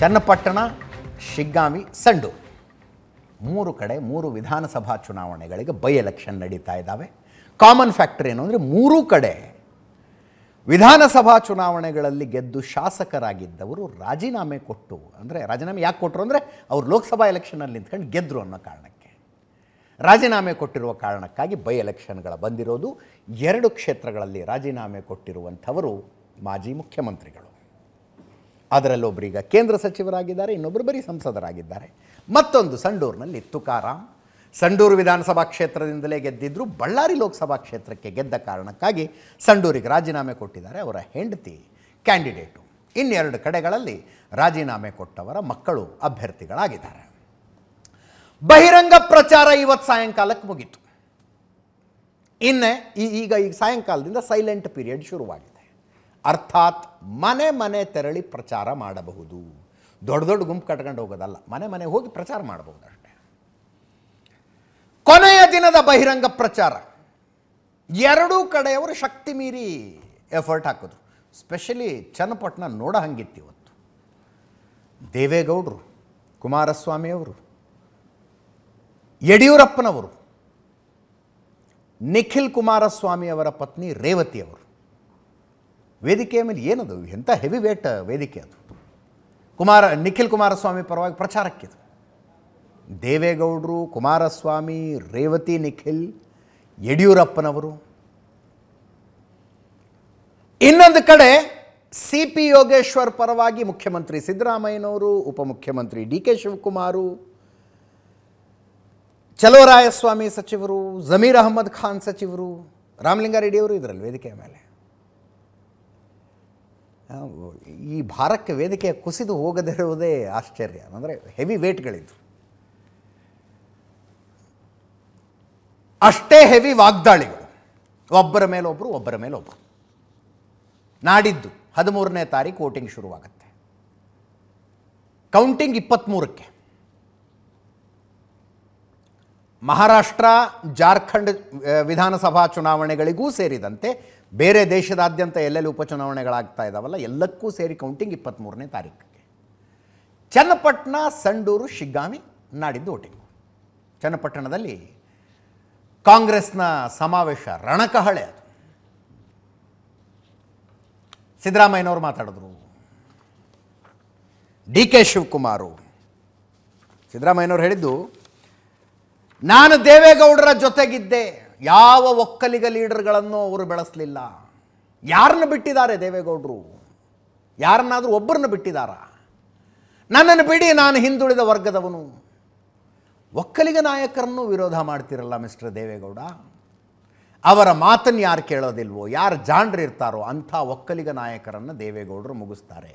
ಚನ್ನಪಟ್ಟಣ ಶಿಗ್ಗಾಮಿ ಸಂಡು ಮೂರು ಕಡೆ ಮೂರು ವಿಧಾನಸಭಾ ಚುನಾವಣೆಗಳಿಗೆ ಬೈ ಎಲೆಕ್ಷನ್ ನಡೀತಾ ಇದ್ದಾವೆ ಕಾಮನ್ ಫ್ಯಾಕ್ಟರ್ ಏನು ಅಂದರೆ ಮೂರು ಕಡೆ ವಿಧಾನಸಭಾ ಚುನಾವಣೆಗಳಲ್ಲಿ ಗೆದ್ದು ಶಾಸಕರಾಗಿದ್ದವರು ರಾಜೀನಾಮೆ ಕೊಟ್ಟು ಅಂದರೆ ರಾಜೀನಾಮೆ ಯಾಕೆ ಕೊಟ್ಟರು ಅಂದರೆ ಅವರು ಲೋಕಸಭಾ ಎಲೆಕ್ಷನಲ್ಲಿ ನಿಂತ್ಕೊಂಡು ಗೆದ್ದರು ಅನ್ನೋ ಕಾರಣಕ್ಕೆ ರಾಜೀನಾಮೆ ಕೊಟ್ಟಿರುವ ಕಾರಣಕ್ಕಾಗಿ ಬೈ ಎಲೆಕ್ಷನ್ಗಳ ಬಂದಿರೋದು ಎರಡು ಕ್ಷೇತ್ರಗಳಲ್ಲಿ ರಾಜೀನಾಮೆ ಕೊಟ್ಟಿರುವಂಥವರು ಮಾಜಿ ಮುಖ್ಯಮಂತ್ರಿಗಳು ಅದರಲ್ಲೊಬ್ಬರೀಗ ಕೇಂದ್ರ ಸಚಿವರಾಗಿದ್ದಾರೆ ಇನ್ನೊಬ್ಬರು ಬರೀ ಸಂಸದರಾಗಿದ್ದಾರೆ ಮತ್ತೊಂದು ಸಂಡೂರಿನಲ್ಲಿ ತುಕಾರಾಮ್ ಸಂಡೂರು ವಿಧಾನಸಭಾ ಕ್ಷೇತ್ರದಿಂದಲೇ ಗೆದ್ದಿದ್ದರು ಬಳ್ಳಾರಿ ಲೋಕಸಭಾ ಕ್ಷೇತ್ರಕ್ಕೆ ಗೆದ್ದ ಕಾರಣಕ್ಕಾಗಿ ಸಂಡೂರಿಗೆ ರಾಜೀನಾಮೆ ಕೊಟ್ಟಿದ್ದಾರೆ ಅವರ ಹೆಂಡತಿ ಕ್ಯಾಂಡಿಡೇಟು ಇನ್ನೆರಡು ಕಡೆಗಳಲ್ಲಿ ರಾಜೀನಾಮೆ ಕೊಟ್ಟವರ ಮಕ್ಕಳು ಅಭ್ಯರ್ಥಿಗಳಾಗಿದ್ದಾರೆ ಬಹಿರಂಗ ಪ್ರಚಾರ ಇವತ್ತು ಸಾಯಂಕಾಲಕ್ಕೆ ಮುಗೀತು ಇನ್ನೇ ಈ ಈಗ ಈಗ ಸಾಯಂಕಾಲದಿಂದ ಸೈಲೆಂಟ್ ಪೀರಿಯಡ್ ಶುರುವಾಗಿದೆ ಅರ್ಥಾತ್ ಮನೆ ಮನೆ ತೆರಳಿ ಪ್ರಚಾರ ಮಾಡಬಹುದು ದೊಡ್ಡ ದೊಡ್ಡ ಗುಂಪು ಕಟ್ಕೊಂಡು ಹೋಗೋದಲ್ಲ ಮನೆ ಮನೆ ಹೋಗಿ ಪ್ರಚಾರ ಮಾಡಬಹುದು ಅಷ್ಟೇ ಕೊನೆಯ ದಿನದ ಬಹಿರಂಗ ಪ್ರಚಾರ ಎರಡೂ ಕಡೆಯವರು ಶಕ್ತಿ ಮೀರಿ ಎಫರ್ಟ್ ಹಾಕಿದ್ರು ಸ್ಪೆಷಲಿ ಚನ್ನಪಟ್ಟಣ ನೋಡ ಹಂಗಿತ್ತು ಇವತ್ತು ದೇವೇಗೌಡರು ಕುಮಾರಸ್ವಾಮಿಯವರು ಯಡಿಯೂರಪ್ಪನವರು ನಿಖಿಲ್ ಕುಮಾರಸ್ವಾಮಿಯವರ ಪತ್ನಿ ರೇವತಿಯವರು ವೇದಿಕೆಯ ಮೇಲೆ ಏನದು ಎಂಥ ಹೆವಿ ವೇಟ್ ವೇದಿಕೆ ಅದು ಕುಮಾರ ನಿಖಿಲ್ ಕುಮಾರಸ್ವಾಮಿ ಪರವಾಗಿ ಪ್ರಚಾರಕ್ಕಿದು ದೇವೇಗೌಡರು ಕುಮಾರಸ್ವಾಮಿ ರೇವತಿ ನಿಖಿಲ್ ಯಡಿಯೂರಪ್ಪನವರು ಇನ್ನೊಂದು ಕಡೆ ಸಿ ಪಿ ಯೋಗೇಶ್ವರ್ ಪರವಾಗಿ ಮುಖ್ಯಮಂತ್ರಿ ಸಿದ್ದರಾಮಯ್ಯನವರು ಉಪಮುಖ್ಯಮಂತ್ರಿ ಡಿ ಕೆ ಶಿವಕುಮಾರು ಚಲೋರಾಯಸ್ವಾಮಿ ಸಚಿವರು ಜಮೀರ್ ಅಹಮದ್ ಖಾನ್ ಸಚಿವರು ರಾಮಲಿಂಗಾರೆಡ್ಡಿಯವರು ಇದರಲ್ಲಿ ವೇದಿಕೆಯ ಮೇಲೆ ಈ ಭಾರಕ್ಕೆ ವೇದಿಕೆ ಕುಸಿದು ಹೋಗದಿರುವುದೇ ಆಶ್ಚರ್ಯ ಅಂದರೆ ಹೆವಿ ವೇಟ್ಗಳಿದ್ದು ಅಷ್ಟೇ ಹೆವಿ ವಾಗ್ದಾಳಿಗಳು ಒಬ್ಬರ ಮೇಲೊಬ್ಬರು ಒಬ್ಬರ ಮೇಲೊಬ್ಬರು ನಾಡಿದ್ದು ಹದಿಮೂರನೇ ತಾರೀಕು ವೋಟಿಂಗ್ ಶುರುವಾಗುತ್ತೆ ಕೌಂಟಿಂಗ್ ಇಪ್ಪತ್ತ್ಮೂರಕ್ಕೆ ಮಹಾರಾಷ್ಟ್ರ ಜಾರ್ಖಂಡ್ ವಿಧಾನಸಭಾ ಚುನಾವಣೆಗಳಿಗೂ ಸೇರಿದಂತೆ ಬೇರೆ ದೇಶದಾದ್ಯಂತ ಎಲ್ಲೆಲ್ಲಿ ಉಪಚುನಾವಣೆಗಳಾಗ್ತಾ ಇದ್ದಾವಲ್ಲ ಎಲ್ಲಕ್ಕೂ ಸೇರಿ ಕೌಂಟಿಂಗ್ ಇಪ್ಪತ್ತ್ಮೂರನೇ ತಾರೀಕಿಗೆ ಚನ್ನಪಟ್ಟಣ ಸಂಡೂರು ಶಿಗ್ಗಾಮಿ ನಾಡಿದ್ದು ವೋಟಿಂಗು ಚನ್ನಪಟ್ಟಣದಲ್ಲಿ ಕಾಂಗ್ರೆಸ್ನ ಸಮಾವೇಶ ರಣಕಹಳೆ ಅದು ಸಿದ್ದರಾಮಯ್ಯನವರು ಮಾತಾಡಿದ್ರು ಡಿ ಕೆ ಶಿವಕುಮಾರು ಸಿದ್ದರಾಮಯ್ಯನವರು ಹೇಳಿದ್ದು ನಾನು ದೇವೇಗೌಡರ ಜೊತೆಗಿದ್ದೆ ಯಾವ ಒಕ್ಕಲಿಗ ಲೀಡರ್ಗಳನ್ನು ಅವರು ಬೆಳೆಸಲಿಲ್ಲ ಯಾರನ್ನು ಬಿಟ್ಟಿದ್ದಾರೆ ದೇವೇಗೌಡರು ಯಾರನ್ನಾದರೂ ಒಬ್ಬರನ್ನು ಬಿಟ್ಟಿದ್ದಾರ ನನ್ನನ್ನು ಬಿಡಿ ನಾನು ಹಿಂದುಳಿದ ವರ್ಗದವನು ಒಕ್ಕಲಿಗ ನಾಯಕರನ್ನು ವಿರೋಧ ಮಾಡ್ತಿರಲ್ಲ ಮಿಸ್ಟರ್ ದೇವೇಗೌಡ ಅವರ ಮಾತನ್ನು ಯಾರು ಕೇಳೋದಿಲ್ವೋ ಯಾರು ಇರ್ತಾರೋ ಅಂಥ ಒಕ್ಕಲಿಗ ನಾಯಕರನ್ನು ದೇವೇಗೌಡರು ಮುಗಿಸ್ತಾರೆ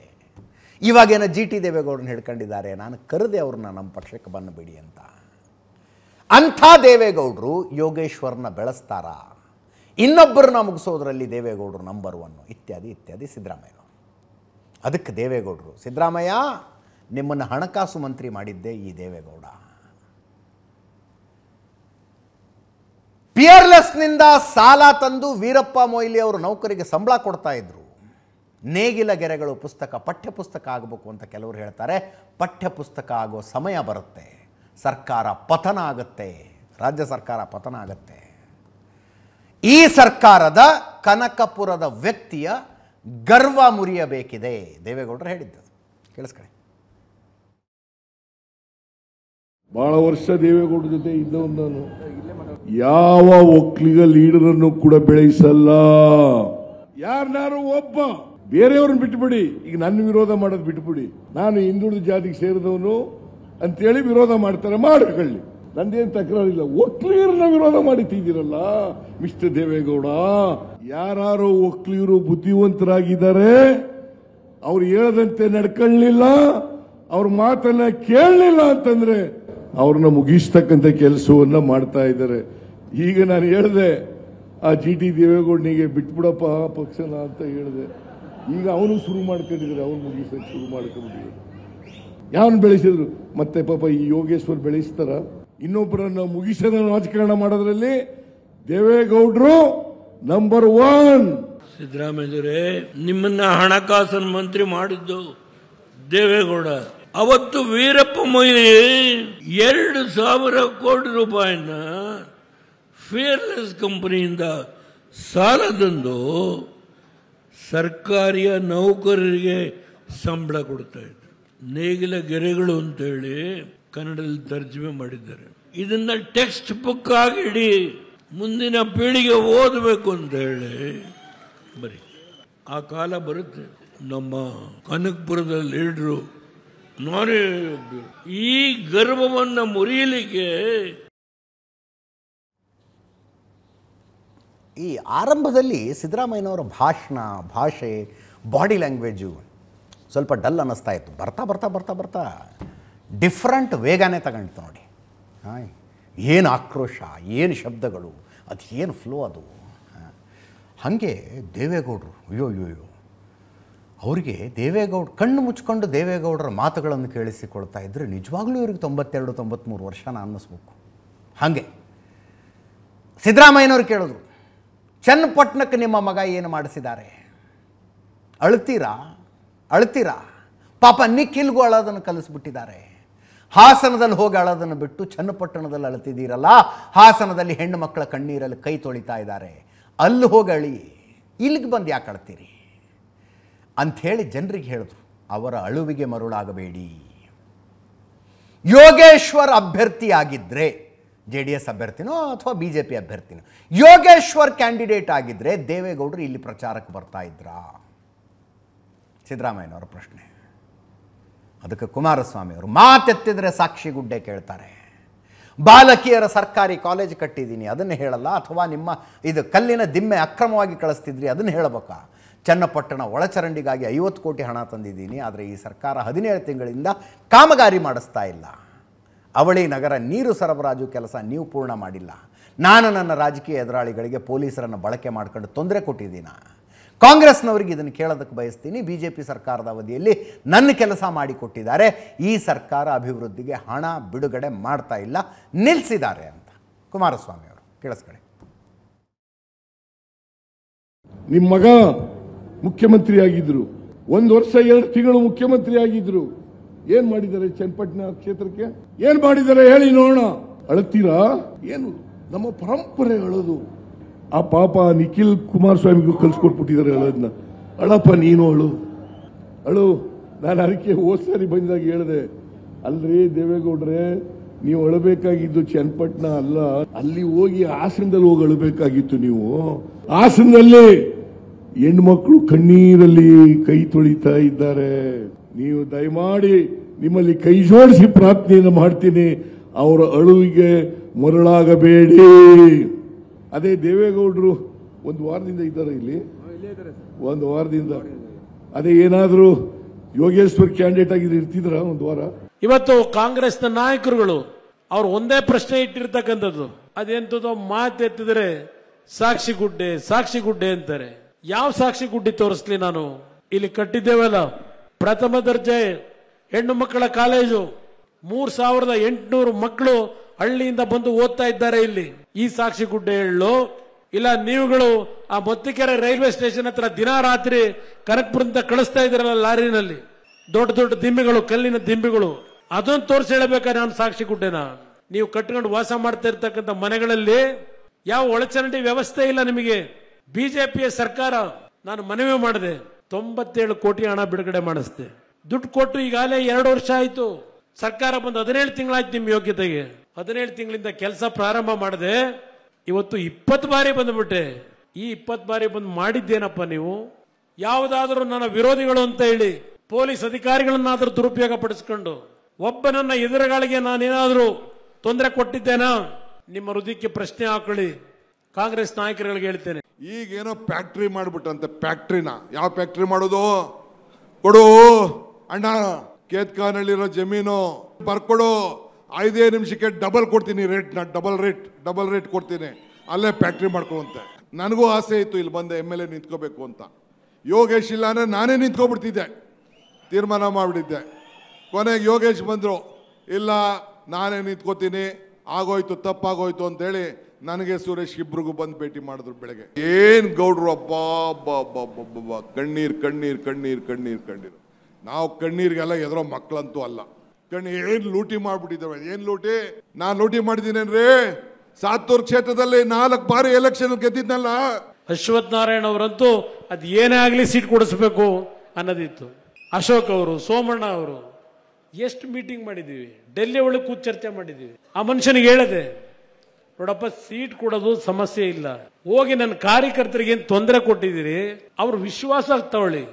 ಇವಾಗೇನೋ ಜಿ ಟಿ ದೇವೇಗೌಡರನ್ನ ಹಿಡ್ಕೊಂಡಿದ್ದಾರೆ ನಾನು ಕರೆದೆ ಅವ್ರನ್ನ ನಮ್ಮ ಪಕ್ಷಕ್ಕೆ ಬಂದುಬಿಡಿ ಅಂತ ಅಂಥ ದೇವೇಗೌಡರು ಯೋಗೇಶ್ವರನ ಬೆಳೆಸ್ತಾರ ಇನ್ನೊಬ್ಬರನ್ನ ಮುಗಿಸೋದ್ರಲ್ಲಿ ದೇವೇಗೌಡರು ನಂಬರ್ ಒನ್ನು ಇತ್ಯಾದಿ ಇತ್ಯಾದಿ ಸಿದ್ದರಾಮಯ್ಯ ಅದಕ್ಕೆ ದೇವೇಗೌಡರು ಸಿದ್ದರಾಮಯ್ಯ ನಿಮ್ಮನ್ನು ಹಣಕಾಸು ಮಂತ್ರಿ ಮಾಡಿದ್ದೆ ಈ ದೇವೇಗೌಡ ಪಿಯರ್ಲೆಸ್ನಿಂದ ಸಾಲ ತಂದು ವೀರಪ್ಪ ಮೊಯ್ಲಿ ಅವರು ನೌಕರಿಗೆ ಸಂಬಳ ಕೊಡ್ತಾ ಇದ್ರು ನೇಗಿಲ ಗೆರೆಗಳು ಪುಸ್ತಕ ಪಠ್ಯಪುಸ್ತಕ ಆಗಬೇಕು ಅಂತ ಕೆಲವರು ಹೇಳ್ತಾರೆ ಪಠ್ಯಪುಸ್ತಕ ಆಗೋ ಸಮಯ ಬರುತ್ತೆ ಸರ್ಕಾರ ಪತನ ಆಗುತ್ತೆ ರಾಜ್ಯ ಸರ್ಕಾರ ಪತನ ಆಗುತ್ತೆ ಈ ಸರ್ಕಾರದ ಕನಕಪುರದ ವ್ಯಕ್ತಿಯ ಗರ್ವ ಮುರಿಯಬೇಕಿದೆ ದೇವೇಗೌಡರು ಹೇಳಿದ್ದು ಕೇಳಿಸ್ಕೊಳ್ಳಿ ಬಹಳ ವರ್ಷ ದೇವೇಗೌಡ ಜೊತೆ ಇದ್ದವನು ನಾನು ಯಾವ ಒಕ್ಕಲಿಗ ಲೀಡರ್ ಅನ್ನು ಕೂಡ ಬೆಳೆಸಲ್ಲ ಯಾರನ್ನಾರು ಒಬ್ಬ ಬೇರೆಯವ್ರನ್ನ ಬಿಟ್ಬಿಡಿ ಈಗ ನನ್ನ ವಿರೋಧ ಮಾಡೋದು ಬಿಟ್ಬಿಡಿ ನಾನು ಹಿಂದುಳಿದ ಜಾತಿಗೆ ಸೇರಿದವನು ಅಂತೇಳಿ ವಿರೋಧ ಮಾಡ್ತಾರೆ ಮಾಡಿಕೊಳ್ಳಿ ನಂದೇನು ತಕರಾರಿಲ್ಲ ಒಕ್ಲಿಯರ್ನ ವಿರೋಧ ಮಾಡಿತಿದ್ದೀರಲ್ಲ ಮಿಸ್ಟರ್ ದೇವೇಗೌಡ ಯಾರು ಒಕ್ಲೀರು ಬುದ್ಧಿವಂತರಾಗಿದ್ದಾರೆ ಅವ್ರು ಹೇಳದಂತೆ ನಡ್ಕೊಳ್ಳಲಿಲ್ಲ ಅವ್ರ ಮಾತನ್ನ ಕೇಳಲಿಲ್ಲ ಅಂತಂದ್ರೆ ಅವ್ರನ್ನ ಮುಗಿಸ್ತಕ್ಕಂಥ ಕೆಲಸವನ್ನ ಮಾಡ್ತಾ ಇದ್ದಾರೆ ಈಗ ನಾನು ಹೇಳಿದೆ ಆ ಜಿ ಟಿ ದೇವೇಗೌಡನಿಗೆ ಬಿಟ್ಬಿಡಪ್ಪ ಪಕ್ಷನ ಅಂತ ಹೇಳಿದೆ ಈಗ ಅವನು ಶುರು ಮಾಡ್ಕೊಂಡಿದ್ದಾರೆ ಅವನು ಮುಗಿಸಕ್ಕೆ ಶುರು ಮಾಡ್ಕೊಂಡಿದ್ದಾರೆ ಯಾರು ಬೆಳೆಸಿದ್ರು ಮತ್ತೆ ಪಾಪ ಈ ಯೋಗೇಶ್ವರ್ ಬೆಳೆಸ್ತಾರ ಇನ್ನೊಬ್ಬರನ್ನ ಮುಗಿಸದ ರಾಜಕಾರಣ ಮಾಡೋದ್ರಲ್ಲಿ ದೇವೇಗೌಡರು ನಂಬರ್ ಒನ್ ಸಿದ್ದರಾಮಯ್ಯರೇ ನಿಮ್ಮನ್ನ ಹಣಕಾಸಿನ ಮಂತ್ರಿ ಮಾಡಿದ್ದು ದೇವೇಗೌಡ ಅವತ್ತು ವೀರಪ್ಪ ಮೊಯ್ಲಿ ಎರಡು ಸಾವಿರ ಕೋಟಿ ರೂಪಾಯಿನ ಫೇರ್ಲೆಸ್ ಕಂಪನಿಯಿಂದ ಸಾಲ ತಂದು ಸರ್ಕಾರಿಯ ನೌಕರರಿಗೆ ಸಂಬಳ ಕೊಡ್ತಾ ಇತ್ತು ನೇಗಿಲ ಗೆರೆಗಳು ಅಂತೇಳಿ ಕನ್ನಡದಲ್ಲಿ ತರ್ಜಮೆ ಮಾಡಿದ್ದಾರೆ ಇದನ್ನ ಟೆಕ್ಸ್ಟ್ ಬುಕ್ ಆಗಿ ಮುಂದಿನ ಪೀಳಿಗೆ ಓದಬೇಕು ಅಂತ ಹೇಳಿ ಬರೀ ಆ ಕಾಲ ಬರುತ್ತೆ ನಮ್ಮ ಕನಕಪುರದ ಲೀಡ್ರು ನಾನೇ ಈ ಗರ್ವವನ್ನು ಮುರಿಯಲಿಕ್ಕೆ ಈ ಆರಂಭದಲ್ಲಿ ಸಿದ್ದರಾಮಯ್ಯನವರ ಭಾಷಣ ಭಾಷೆ ಬಾಡಿ ಲ್ಯಾಂಗ್ವೇಜು ಸ್ವಲ್ಪ ಡಲ್ ಅನ್ನಿಸ್ತಾ ಇತ್ತು ಬರ್ತಾ ಬರ್ತಾ ಬರ್ತಾ ಬರ್ತಾ ಡಿಫ್ರೆಂಟ್ ವೇಗನೇ ತಗೊಂಡಿತ್ತು ನೋಡಿ ಹಾಂ ಏನು ಆಕ್ರೋಶ ಏನು ಶಬ್ದಗಳು ಅದು ಏನು ಫ್ಲೋ ಅದು ಹಾಗೆ ದೇವೇಗೌಡರು ಅಯ್ಯೋ ಅಯ್ಯೋ ಅವರಿಗೆ ದೇವೇಗೌಡ ಕಣ್ಣು ಮುಚ್ಕೊಂಡು ದೇವೇಗೌಡರ ಮಾತುಗಳನ್ನು ಕೇಳಿಸಿಕೊಳ್ತಾ ಇದ್ದರೆ ನಿಜವಾಗ್ಲೂ ಇವ್ರಿಗೆ ತೊಂಬತ್ತೆರಡು ತೊಂಬತ್ತ್ಮೂರು ನಾನು ಅನ್ನಿಸ್ಬೇಕು ಹಾಗೆ ಸಿದ್ದರಾಮಯ್ಯನವ್ರು ಕೇಳಿದ್ರು ಚನ್ನಪಟ್ಟಣಕ್ಕೆ ನಿಮ್ಮ ಮಗ ಏನು ಮಾಡಿಸಿದ್ದಾರೆ ಅಳ್ತೀರಾ ಅಳ್ತೀರಾ ಪಾಪ ನಿಖಿಲ್ಗೂ ಅಳೋದನ್ನು ಕಲಿಸ್ಬಿಟ್ಟಿದ್ದಾರೆ ಹಾಸನದಲ್ಲಿ ಹೋಗಿ ಅಳೋದನ್ನು ಬಿಟ್ಟು ಚನ್ನಪಟ್ಟಣದಲ್ಲಿ ಅಳತಿದ್ದೀರಲ್ಲ ಹಾಸನದಲ್ಲಿ ಹೆಣ್ಣು ಮಕ್ಕಳ ಕಣ್ಣೀರಲ್ಲಿ ಕೈ ತೊಳಿತಾ ಇದ್ದಾರೆ ಅಲ್ಲಿ ಹೋಗಿ ಅಳಿ ಇಲ್ಲಿಗೆ ಬಂದು ಯಾಕೆ ಅಳ್ತೀರಿ ಅಂಥೇಳಿ ಜನರಿಗೆ ಹೇಳಿದ್ರು ಅವರ ಅಳುವಿಗೆ ಮರುಳಾಗಬೇಡಿ ಯೋಗೇಶ್ವರ್ ಅಭ್ಯರ್ಥಿಯಾಗಿದ್ದರೆ ಜೆ ಡಿ ಎಸ್ ಅಭ್ಯರ್ಥಿನೋ ಅಥವಾ ಬಿ ಜೆ ಪಿ ಅಭ್ಯರ್ಥಿನೋ ಯೋಗೇಶ್ವರ್ ಕ್ಯಾಂಡಿಡೇಟ್ ಆಗಿದ್ದರೆ ದೇವೇಗೌಡರು ಇಲ್ಲಿ ಪ್ರಚಾರಕ್ಕೆ ಬರ್ತಾ ಇದ್ರಾ ಸಿದ್ದರಾಮಯ್ಯನವರ ಪ್ರಶ್ನೆ ಅದಕ್ಕೆ ಕುಮಾರಸ್ವಾಮಿಯವರು ಮಾತೆತ್ತಿದರೆ ಸಾಕ್ಷಿ ಗುಡ್ಡೆ ಕೇಳ್ತಾರೆ ಬಾಲಕಿಯರ ಸರ್ಕಾರಿ ಕಾಲೇಜ್ ಕಟ್ಟಿದ್ದೀನಿ ಅದನ್ನು ಹೇಳಲ್ಲ ಅಥವಾ ನಿಮ್ಮ ಇದು ಕಲ್ಲಿನ ದಿಮ್ಮೆ ಅಕ್ರಮವಾಗಿ ಕಳಿಸ್ತಿದ್ರಿ ಅದನ್ನು ಹೇಳಬೇಕಾ ಚನ್ನಪಟ್ಟಣ ಒಳಚರಂಡಿಗಾಗಿ ಐವತ್ತು ಕೋಟಿ ಹಣ ತಂದಿದ್ದೀನಿ ಆದರೆ ಈ ಸರ್ಕಾರ ಹದಿನೇಳು ತಿಂಗಳಿಂದ ಕಾಮಗಾರಿ ಮಾಡಿಸ್ತಾ ಇಲ್ಲ ಅವಳಿ ನಗರ ನೀರು ಸರಬರಾಜು ಕೆಲಸ ನೀವು ಪೂರ್ಣ ಮಾಡಿಲ್ಲ ನಾನು ನನ್ನ ರಾಜಕೀಯ ಎದುರಾಳಿಗಳಿಗೆ ಪೊಲೀಸರನ್ನು ಬಳಕೆ ಮಾಡ್ಕೊಂಡು ತೊಂದರೆ ಕೊಟ್ಟಿದ್ದೀನಾ ಕಾಂಗ್ರೆಸ್ನವರಿಗೆ ಇದನ್ನು ಕೇಳೋದಕ್ಕೆ ಬಯಸ್ತೀನಿ ಬಿ ಜೆ ಪಿ ಸರ್ಕಾರದ ಅವಧಿಯಲ್ಲಿ ನನ್ನ ಕೆಲಸ ಮಾಡಿಕೊಟ್ಟಿದ್ದಾರೆ ಈ ಸರ್ಕಾರ ಅಭಿವೃದ್ಧಿಗೆ ಹಣ ಬಿಡುಗಡೆ ಮಾಡ್ತಾ ಇಲ್ಲ ನಿಲ್ಲಿಸಿದ್ದಾರೆ ಅಂತ ಕುಮಾರಸ್ವಾಮಿ ಅವರು ಕೇಳಿಸ್ಕೊಳ್ಳಿ ನಿಮ್ಮ ಮಗ ಮುಖ್ಯಮಂತ್ರಿ ಆಗಿದ್ರು ಒಂದು ವರ್ಷ ಎರಡು ತಿಂಗಳು ಮುಖ್ಯಮಂತ್ರಿ ಆಗಿದ್ರು ಏನ್ ಮಾಡಿದ್ದಾರೆ ಚನ್ನಪಟ್ಟಣ ಕ್ಷೇತ್ರಕ್ಕೆ ಏನ್ ಮಾಡಿದ್ದಾರೆ ಹೇಳಿ ನೋಡೋಣ ಅಳತೀರಾ ಏನು ನಮ್ಮ ಪರಂಪರೆ ಅಳೋದು ಆ ಪಾಪ ನಿಖಿಲ್ ಕುಮಾರಸ್ವಾಮಿಗೂ ಕಲ್ಸ್ಕೊಟ್ಬಿಟ್ಟಿದ್ದಾರೆ ಹೇಳೋದನ್ನ ಅಳಪ್ಪ ನೀನು ಅಳು ಅಳು ನಾನು ಅದಕ್ಕೆ ಹೋದ ಸಾರಿ ಬಂದಾಗ ಹೇಳಿದೆ ಅಲ್ರಿ ದೇವೇಗೌಡ್ರೆ ನೀವು ಅಳಬೇಕಾಗಿದ್ದು ಚನ್ನಪಟ್ಟಣ ಅಲ್ಲ ಅಲ್ಲಿ ಹೋಗಿ ಹಾಸನದಲ್ಲಿ ಹೋಗಿ ಅಳಬೇಕಾಗಿತ್ತು ನೀವು ಹಾಸನದಲ್ಲಿ ಹೆಣ್ಮಕ್ಳು ಕಣ್ಣೀರಲ್ಲಿ ಕೈ ತೊಳಿತಾ ಇದ್ದಾರೆ ನೀವು ದಯಮಾಡಿ ನಿಮ್ಮಲ್ಲಿ ಕೈ ಜೋಡಿಸಿ ಪ್ರಾರ್ಥನೆಯನ್ನು ಮಾಡ್ತೀನಿ ಅವರ ಅಳುವಿಗೆ ಮರಳಾಗಬೇಡಿ ಅದೇ ದೇವೇಗೌಡರು ಒಂದು ವಾರದಿಂದ ಇದ್ದಾರೆ ಇಲ್ಲಿ ಒಂದು ವಾರದಿಂದ ಅದೇ ಏನಾದರೂ ಯೋಗೇಶ್ವರ್ ಕ್ಯಾಂಡಿಡೇಟ್ ಆಗಿ ಇರ್ತಿದ್ರ ಒಂದು ವಾರ ಇವತ್ತು ಕಾಂಗ್ರೆಸ್ನ ನಾಯಕರುಗಳು ಅವ್ರು ಒಂದೇ ಪ್ರಶ್ನೆ ಇಟ್ಟಿರ್ತಕ್ಕಂಥದ್ದು ಮಾತು ಮಾತೆತ್ತಿದ್ರೆ ಸಾಕ್ಷಿ ಗುಡ್ಡೆ ಸಾಕ್ಷಿ ಗುಡ್ಡೆ ಅಂತಾರೆ ಯಾವ ಸಾಕ್ಷಿ ಗುಡ್ಡಿ ತೋರಿಸ್ಲಿ ನಾನು ಇಲ್ಲಿ ಕಟ್ಟಿದ್ದೇವಲ್ಲ ಪ್ರಥಮ ದರ್ಜೆ ಹೆಣ್ಣು ಮಕ್ಕಳ ಕಾಲೇಜು ಮೂರ್ ಸಾವಿರದ ಎಂಟುನೂರು ಮಕ್ಕಳು ಹಳ್ಳಿಯಿಂದ ಬಂದು ಓದ್ತಾ ಇದ್ದಾರೆ ಇಲ್ಲಿ ಈ ಸಾಕ್ಷಿ ಗುಡ್ಡ ಹೇಳು ಇಲ್ಲ ನೀವುಗಳು ಆ ಮೊತ್ತಿಕೆರೆ ರೈಲ್ವೆ ಸ್ಟೇಷನ್ ಹತ್ರ ದಿನಾ ರಾತ್ರಿ ಅಂತ ಕಳಿಸ್ತಾ ಇದ್ರಲ್ಲ ಲಾರಿನಲ್ಲಿ ದೊಡ್ಡ ದೊಡ್ಡ ದಿಂಬಿಗಳು ಕಲ್ಲಿನ ದಿಂಬಿಗಳು ಅದನ್ನು ತೋರಿಸಿ ಹೇಳಬೇಕಾದ್ರೆ ನಾನು ಸಾಕ್ಷಿ ಗುಡ್ಡೆನ ನೀವು ಕಟ್ಕೊಂಡು ವಾಸ ಮಾಡ್ತಾ ಇರ್ತಕ್ಕಂಥ ಮನೆಗಳಲ್ಲಿ ಯಾವ ಒಳಚರಂಡಿ ವ್ಯವಸ್ಥೆ ಇಲ್ಲ ನಿಮಗೆ ಬಿಜೆಪಿಯ ಸರ್ಕಾರ ನಾನು ಮನವಿ ಮಾಡಿದೆ ತೊಂಬತ್ತೇಳು ಕೋಟಿ ಹಣ ಬಿಡುಗಡೆ ಮಾಡಿಸ್ತೇನೆ ದುಡ್ಡು ಕೊಟ್ಟು ಈಗಾಗಲೇ ಎರಡು ವರ್ಷ ಆಯ್ತು ಸರ್ಕಾರ ಬಂದು ಹದಿನೇಳು ತಿಂಗಳಾಯ್ತು ನಿಮ್ಮ ಯೋಗ್ಯತೆಗೆ ಹದಿನೇಳು ತಿಂಗಳಿಂದ ಕೆಲಸ ಪ್ರಾರಂಭ ಮಾಡಿದೆ ಇವತ್ತು ಇಪ್ಪತ್ತು ಬಾರಿ ಬಂದ್ಬಿಟ್ಟೆ ಈ ಇಪ್ಪತ್ತು ಬಾರಿ ಬಂದು ಮಾಡಿದ್ದೇನಪ್ಪ ನೀವು ಯಾವುದಾದರೂ ನನ್ನ ವಿರೋಧಿಗಳು ಅಂತ ಹೇಳಿ ಪೊಲೀಸ್ ಅಧಿಕಾರಿಗಳನ್ನಾದ್ರೂ ದುರುಪಯೋಗ ಪಡಿಸ್ಕೊಂಡು ಒಬ್ಬ ನನ್ನ ಎದುರುಗಳಿಗೆ ನಾನೇನಾದ್ರೂ ತೊಂದರೆ ಕೊಟ್ಟಿದ್ದೇನಾ ನಿಮ್ಮ ಹೃದಯಕ್ಕೆ ಪ್ರಶ್ನೆ ಹಾಕೊಳ್ಳಿ ಕಾಂಗ್ರೆಸ್ ನಾಯಕರುಗಳಿಗೆ ಹೇಳ್ತೇನೆ ಈಗೇನೋ ಫ್ಯಾಕ್ಟ್ರಿ ಮಾಡಿಬಿಟ್ಟಂತೆ ಫ್ಯಾಕ್ಟ್ರಿನ ಯಾವ ಫ್ಯಾಕ್ಟ್ರಿ ಮಾಡೋದು ಕೊಡು ಅಣ್ಣ ಕೇತ್ಕಾನಳ್ಳಿರೋ ಜಮೀನು ಬರ್ಕೊಡು ಐದೇ ನಿಮಿಷಕ್ಕೆ ಡಬಲ್ ಕೊಡ್ತೀನಿ ರೇಟ್ ನಾ ಡಬಲ್ ರೇಟ್ ಡಬಲ್ ರೇಟ್ ಕೊಡ್ತೀನಿ ಅಲ್ಲೇ ಫ್ಯಾಕ್ಟ್ರಿ ಮಾಡ್ಕೊಳ್ಳುವಂತೆ ನನಗೂ ಆಸೆ ಇತ್ತು ಇಲ್ಲಿ ಬಂದೆ ಎಮ್ ಎಲ್ ಎ ನಿಂತ್ಕೋಬೇಕು ಅಂತ ಯೋಗೇಶ್ ಇಲ್ಲ ಅಂದರೆ ನಾನೇ ನಿಂತ್ಕೊಬಿಡ್ತಿದ್ದೆ ತೀರ್ಮಾನ ಮಾಡಿಬಿಟ್ಟಿದ್ದೆ ಕೊನೆಗೆ ಯೋಗೇಶ್ ಬಂದರು ಇಲ್ಲ ನಾನೇ ನಿಂತ್ಕೋತೀನಿ ಆಗೋಯ್ತು ತಪ್ಪಾಗೋಯ್ತು ಅಂತೇಳಿ ನನಗೆ ಸುರೇಶ್ ಇಬ್ರಿಗೂ ಬಂದು ಭೇಟಿ ಮಾಡಿದ್ರು ಬೆಳಗ್ಗೆ ಏನು ಗೌಡ್ರು ಅಬ್ಬಾ ಅಬ್ಬಾ ಕಣ್ಣೀರು ಕಣ್ಣೀರು ಕಣ್ಣೀರು ಕಣ್ಣೀರು ಕಣ್ಣೀರು ನಾವು ಕಣ್ಣೀರಿಗೆಲ್ಲ ಎದುರೋ ಮಕ್ಕಳಂತೂ ಅಲ್ಲ ಕಣ್ಣು ಏನು ಲೂಟಿ ಮಾಡ್ಬಿಟ್ಟಿದ್ದಾವೆ ಏನು ಲೂಟಿ ನಾನು ಲೂಟಿ ಮಾಡಿದ್ದೀನೇನ್ರಿ ಸಾತ್ತೂರು ಕ್ಷೇತ್ರದಲ್ಲಿ ನಾಲ್ಕು ಬಾರಿ ಎಲೆಕ್ಷನ್ ಗೆದ್ದಿದ್ನಲ್ಲ ಅಶ್ವಥ್ ನಾರಾಯಣ ಅವರಂತೂ ಅದು ಏನೇ ಆಗಲಿ ಸೀಟ್ ಕೊಡಿಸ್ಬೇಕು ಅನ್ನೋದಿತ್ತು ಅಶೋಕ್ ಅವರು ಸೋಮಣ್ಣ ಅವರು ಎಷ್ಟು ಮೀಟಿಂಗ್ ಮಾಡಿದ್ದೀವಿ ಡೆಲ್ಲಿ ಒಳಗೆ ಕೂತ್ ಚರ್ಚೆ ಮಾಡಿದ್ದೀವಿ ಆ ಮನುಷ್ಯನಿಗೆ ಹೇಳದೆ ನೋಡಪ್ಪ ಸೀಟ್ ಕೊಡೋದು ಸಮಸ್ಯೆ ಇಲ್ಲ ಹೋಗಿ ನನ್ನ ಕಾರ್ಯಕರ್ತರಿಗೆ ಏನು ತೊಂದರೆ ಕೊಟ್ಟಿದ್ದೀರಿ ಅವ್ರ ವಿಶ್ವಾಸ ತಗೊಳ್ಳಿ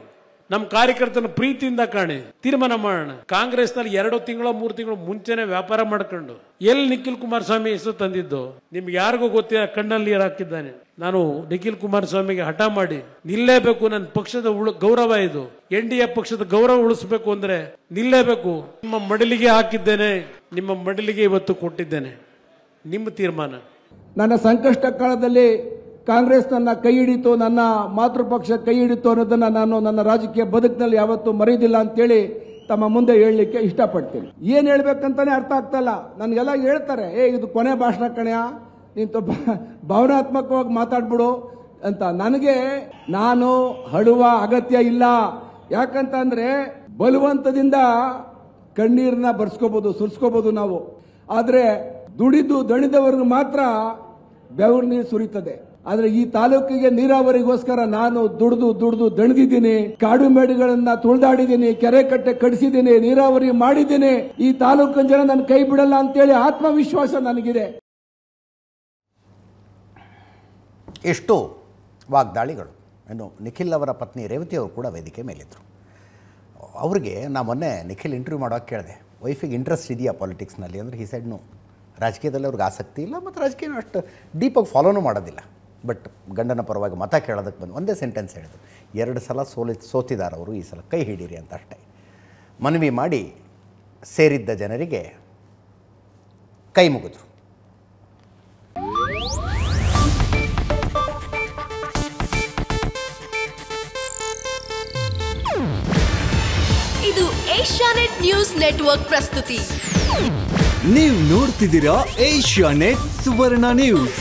ನಮ್ಮ ಕಾರ್ಯಕರ್ತನ ಪ್ರೀತಿಯಿಂದ ಕಾಣಿ ತೀರ್ಮಾನ ಮಾಡೋಣ ಕಾಂಗ್ರೆಸ್ ನಲ್ಲಿ ಎರಡು ತಿಂಗಳು ಮೂರು ತಿಂಗಳು ಮುಂಚೆನೆ ವ್ಯಾಪಾರ ಮಾಡ್ಕೊಂಡು ಎಲ್ಲಿ ನಿಖಿಲ್ ಕುಮಾರಸ್ವಾಮಿ ಹೆಸರು ತಂದಿದ್ದು ನಿಮ್ಗೆ ಯಾರಿಗೂ ಗೊತ್ತಿಲ್ಲ ಕಣ್ಣಲ್ಲಿ ನೀರು ಹಾಕಿದ್ದಾನೆ ನಾನು ನಿಖಿಲ್ ಕುಮಾರಸ್ವಾಮಿಗೆ ಹಠ ಮಾಡಿ ನಿಲ್ಲೇಬೇಕು ನನ್ನ ಪಕ್ಷದ ಗೌರವ ಇದು ಎನ್ ಡಿ ಎ ಪಕ್ಷದ ಗೌರವ ಉಳಿಸಬೇಕು ಅಂದ್ರೆ ನಿಲ್ಲೇಬೇಕು ನಿಮ್ಮ ಮಡಲಿಗೆ ಹಾಕಿದ್ದೇನೆ ನಿಮ್ಮ ಮಡಲಿಗೆ ಇವತ್ತು ಕೊಟ್ಟಿದ್ದೇನೆ ನಿಮ್ಮ ತೀರ್ಮಾನ ನನ್ನ ಸಂಕಷ್ಟ ಕಾಲದಲ್ಲಿ ಕಾಂಗ್ರೆಸ್ ನನ್ನ ಕೈ ಹಿಡಿತು ನನ್ನ ಮಾತೃಪಕ್ಷ ಕೈ ಹಿಡಿತು ಅನ್ನೋದನ್ನ ನಾನು ನನ್ನ ರಾಜಕೀಯ ಬದುಕಿನಲ್ಲಿ ಯಾವತ್ತೂ ಮರೆಯೋದಿಲ್ಲ ಅಂತೇಳಿ ತಮ್ಮ ಮುಂದೆ ಹೇಳಲಿಕ್ಕೆ ಇಷ್ಟಪಡ್ತೀನಿ ಏನು ಹೇಳ್ಬೇಕಂತಾನೆ ಅರ್ಥ ಆಗ್ತಲ್ಲ ನನಗೆಲ್ಲ ಹೇಳ್ತಾರೆ ಏ ಇದು ಕೊನೆ ಭಾಷಣ ಕಣೆಯ ನೀನು ಭಾವನಾತ್ಮಕವಾಗಿ ಮಾತಾಡ್ಬಿಡು ಅಂತ ನನಗೆ ನಾನು ಹಡುವ ಅಗತ್ಯ ಇಲ್ಲ ಯಾಕಂತಂದ್ರೆ ಬಲವಂತದಿಂದ ಕಣ್ಣೀರನ್ನ ಬರ್ಸ್ಕೋಬಹುದು ಸುರಿಸ್ಕೋಬಹುದು ನಾವು ಆದರೆ ದುಡಿದು ದಣಿದವರೆಗೂ ಮಾತ್ರ ಬೆವರು ನೀರು ಸುರಿತದೆ ಆದರೆ ಈ ತಾಲೂಕಿಗೆ ನೀರಾವರಿಗೋಸ್ಕರ ನಾನು ದುಡ್ದು ದುಡ್ದು ದಣಿದಿದ್ದೀನಿ ಕಾಡು ಮೇಡುಗಳನ್ನ ತುಳಿದಾಡಿದ್ದೀನಿ ಕೆರೆ ಕಟ್ಟೆ ಕಡಿಸಿದ್ದೀನಿ ನೀರಾವರಿ ಮಾಡಿದ್ದೀನಿ ಈ ತಾಲೂಕಿನ ಜನ ನನ್ನ ಕೈ ಬಿಡಲ್ಲ ಅಂತೇಳಿ ಆತ್ಮವಿಶ್ವಾಸ ನನಗಿದೆ ಎಷ್ಟು ವಾಗ್ದಾಳಿಗಳು ಏನು ನಿಖಿಲ್ ಅವರ ಪತ್ನಿ ರೇವತಿ ಅವರು ಕೂಡ ವೇದಿಕೆ ಮೇಲಿದ್ದರು ಅವರಿಗೆ ನಾ ಮೊನ್ನೆ ನಿಖಿಲ್ ಇಂಟರ್ವ್ಯೂ ಮಾಡೋಕೆ ಕೇಳಿದೆ ವೈಫಿಗೆ ಇಂಟ್ರೆಸ್ಟ್ ಇದೆಯಾ ಪಾಲಿಟಿಕ್ಸ್ನಲ್ಲಿ ಅಂದರೆ ಈ ಸೈಡ್ನು ರಾಜಕೀಯದಲ್ಲಿ ಅವ್ರಿಗೆ ಆಸಕ್ತಿ ಇಲ್ಲ ಮತ್ತು ರಾಜಕೀಯನೂ ಅಷ್ಟು ಡೀಪಾಗಿ ಫಾಲೋನೂ ಮಾಡೋದಿಲ್ಲ ಬಟ್ ಗಂಡನ ಪರವಾಗಿ ಮತ ಕೇಳೋದಕ್ಕೆ ಬಂದು ಒಂದೇ ಸೆಂಟೆನ್ಸ್ ಹೇಳಿದ್ರು ಎರಡು ಸಲ ಸೋಲಿ ಸೋತಿದ್ದಾರೆ ಅವರು ಈ ಸಲ ಕೈ ಹಿಡೀರಿ ಅಂತ ಅಷ್ಟೇ ಮನವಿ ಮಾಡಿ ಸೇರಿದ್ದ ಜನರಿಗೆ ಕೈ ಮುಗಿದ್ರು ಇದು ಏಷ್ಯಾನೆಟ್ ನ್ಯೂಸ್ ನೆಟ್ವರ್ಕ್ ಪ್ರಸ್ತುತಿ ನೀವು ನೋಡ್ತಿದ್ದೀರಾ ಏಷ್ಯಾನೆಟ್ ಸುವರ್ಣ ನ್ಯೂಸ್